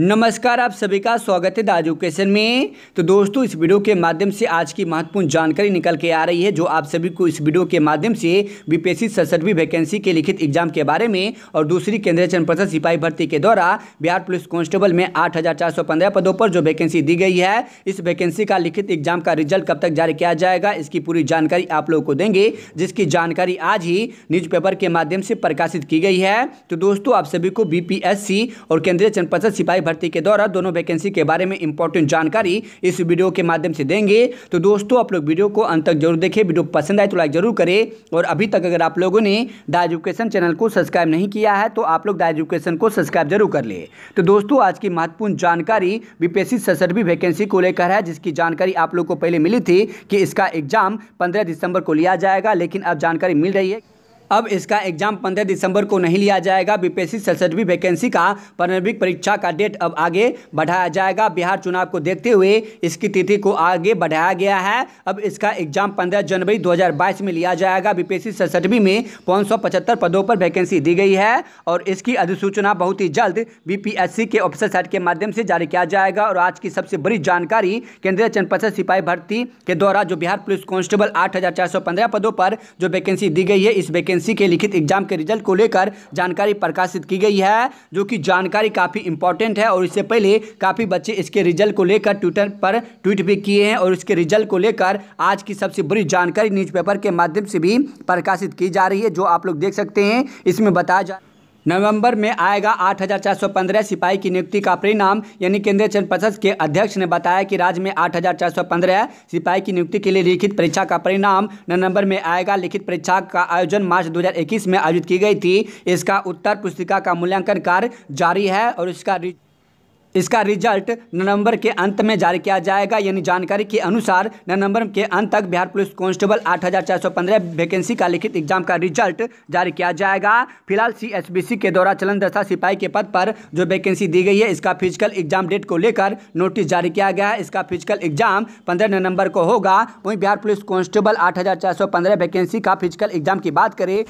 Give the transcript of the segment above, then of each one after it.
नमस्कार आप सभी का स्वागत है द एजुकेशन में तो दोस्तों इस वीडियो के माध्यम से आज की महत्वपूर्ण जानकारी निकल के आ रही है जो आप सभी को इस वीडियो के माध्यम से बीपीएससी सड़सठवीं वैकेंसी के लिखित एग्जाम के बारे में और दूसरी केंद्रीय जनप्रषद सिपाही भर्ती के द्वारा बिहार पुलिस कांस्टेबल में आठ पदों पर जो वैकेंसी दी गई है इस वैकेंसी का लिखित एग्जाम का रिजल्ट कब तक जारी किया जाएगा इसकी पूरी जानकारी आप लोगों को देंगे जिसकी जानकारी आज ही न्यूज़पेपर के माध्यम से प्रकाशित की गई है तो दोस्तों आप सभी को बी और केंद्रीय जनप्रषद सिपाही भर्ती के द्वारा दोनों वैकेंसी के बारे में इंपॉर्टेंट जानकारी इस वीडियो के माध्यम से देंगे तो दोस्तों आप लोग वीडियो को अंत तक जरूर देखें वीडियो पसंद आए तो लाइक जरूर करें और अभी तक अगर आप लोगों ने द एजुकेशन चैनल को सब्सक्राइब नहीं किया है तो आप लोग द एजुकेशन को सब्सक्राइब जरूर कर ले तो दोस्तों आज की महत्वपूर्ण जानकारी बीपीएससी ससरबी वैकेंसी को लेकर है जिसकी जानकारी आप लोग को पहले मिली थी कि इसका एग्जाम पंद्रह दिसंबर को लिया जाएगा लेकिन अब जानकारी मिल रही है अब इसका एग्जाम पंद्रह दिसंबर को नहीं लिया जाएगा बीपीएससी सड़सठवीं वैकेंसी का प्रारंभिक परीक्षा का डेट अब आगे बढ़ाया जाएगा बिहार चुनाव को देखते हुए इसकी तिथि को आगे बढ़ाया गया है अब इसका एग्जाम पंद्रह जनवरी 2022 में लिया जाएगा बीपीएससी सड़सठवीं में पाँच पदों पर वैकेंसी दी गई है और इसकी अधिसूचना बहुत ही जल्द बीपीएससी के ऑफिसर साइट के माध्यम से जारी किया जाएगा और आज की सबसे बड़ी जानकारी केंद्रीय जनपद सिपाही भर्ती के द्वारा जो बिहार पुलिस कांस्टेबल आठ पदों पर जो वैकेंसी दी गई है इस वैकेंसी सी के लिखित एग्जाम के रिजल्ट को लेकर जानकारी प्रकाशित की गई है जो कि जानकारी काफ़ी इंपॉर्टेंट है और इससे पहले काफ़ी बच्चे इसके रिजल्ट को लेकर ट्विटर पर ट्वीट भी किए हैं और इसके रिजल्ट को लेकर आज की सबसे बड़ी जानकारी न्यूज़पेपर के माध्यम से भी प्रकाशित की जा रही है जो आप लोग देख सकते हैं इसमें बताया जा नवंबर में आएगा 8,415 सिपाही की नियुक्ति का परिणाम यानी केंद्रीय चयन परिषद के अध्यक्ष ने बताया कि राज्य में 8,415 सिपाही की नियुक्ति के लिए लिखित परीक्षा का परिणाम नवंबर में आएगा लिखित परीक्षा का आयोजन मार्च 2021 में आयोजित की गई थी इसका उत्तर पुस्तिका का मूल्यांकन कार्य जारी है और इसका इसका रिजल्ट नवंबर के अंत में जारी किया जाएगा यानी जानकारी के अनुसार नवंबर के अंत तक बिहार पुलिस कांस्टेबल 8,415 वैकेंसी का लिखित एग्जाम का रिजल्ट जारी किया जाएगा फिलहाल सीएसबीसी के द्वारा चलन दशा सिपाही के पद पर जो वैकेंसी दी गई है इसका फिजिकल एग्जाम डेट को लेकर नोटिस जारी किया गया है इसका फिजिकल एग्जाम पंद्रह नवंबर को होगा वहीं बिहार पुलिस कांस्टेबल आठ वैकेंसी का फिजिकल एग्जाम की बात करें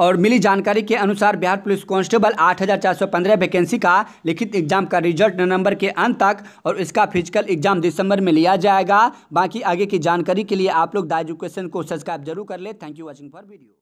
और मिली जानकारी के अनुसार बिहार पुलिस कांस्टेबल 8,415 वैकेंसी का लिखित एग्जाम का रिजल्ट नवंबर के अंत तक और इसका फिजिकल एग्जाम दिसंबर में लिया जाएगा बाकी आगे की जानकारी के लिए आप लोग द एजुकेशन को सब्सक्राइब जरूर कर ले thank you watching for video